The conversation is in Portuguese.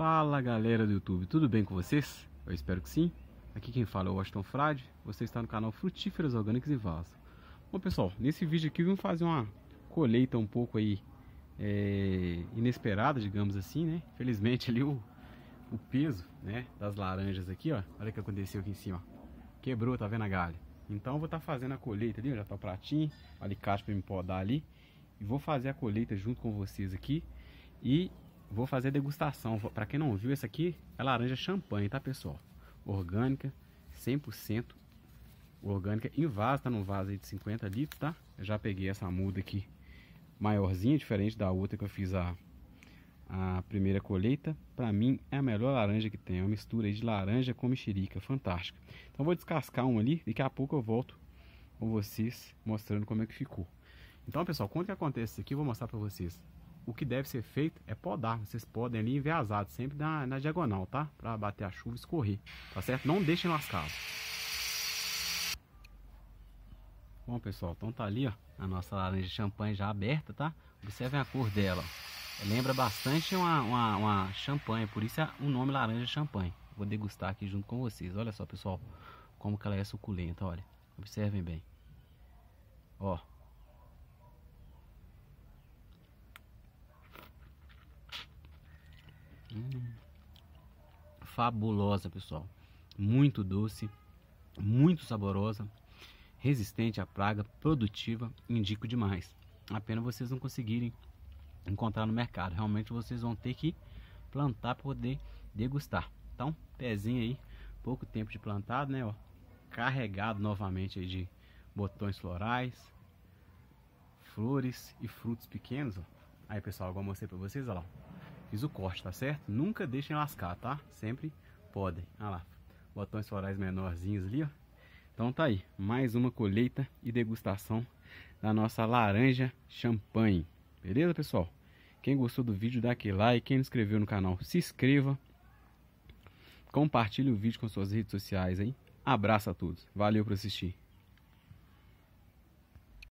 Fala galera do YouTube, tudo bem com vocês? Eu espero que sim. Aqui quem fala é o Washington Frade, você está no canal Frutíferas Orgânicas e Vaso. Bom pessoal, nesse vídeo aqui vamos fazer uma colheita um pouco aí é, inesperada, digamos assim, né? Felizmente ali o, o peso né, das laranjas aqui, ó, olha o que aconteceu aqui em cima, quebrou, tá vendo a galha? Então vou estar tá fazendo a colheita ali, já tá o pratinho, o alicate para me podar ali, e vou fazer a colheita junto com vocês aqui e vou fazer degustação. Para quem não viu, essa aqui é laranja champanhe, tá, pessoal? Orgânica, 100% orgânica em vaso, tá num vaso aí de 50 litros, tá? Eu já peguei essa muda aqui maiorzinha, diferente da outra que eu fiz a, a primeira colheita. Para mim é a melhor laranja que tem, é uma mistura de laranja com mexerica, fantástica. Então vou descascar um ali, daqui a pouco eu volto com vocês mostrando como é que ficou. Então pessoal, quando que acontece isso aqui, eu vou mostrar para vocês o que deve ser feito é podar. Vocês podem ali enviazado, sempre na, na diagonal, tá? Para bater a chuva e escorrer, tá certo? Não deixem lascado. Bom, pessoal, então tá ali, ó, a nossa laranja de champanhe já aberta, tá? Observem a cor dela, ó. Lembra bastante uma, uma, uma champanhe, por isso é o é um nome laranja champanhe. Vou degustar aqui junto com vocês. Olha só, pessoal, como que ela é suculenta, olha. Observem bem. Ó, fabulosa, pessoal. Muito doce, muito saborosa, resistente à praga, produtiva, indico demais. Apenas vocês não conseguirem encontrar no mercado. Realmente vocês vão ter que plantar para poder degustar. Então, pezinho aí, pouco tempo de plantado, né? Ó, carregado novamente de botões florais, flores e frutos pequenos. Ó. Aí pessoal, vou mostrar mostrei para vocês, ó lá. Fiz o corte, tá certo? Nunca deixem lascar, tá? Sempre podem. Olha ah lá, botões florais menorzinhos ali, ó. Então tá aí, mais uma colheita e degustação da nossa laranja champanhe. Beleza, pessoal? Quem gostou do vídeo, dá aquele like. Quem não inscreveu no canal, se inscreva. Compartilhe o vídeo com suas redes sociais, hein? Abraço a todos. Valeu por assistir.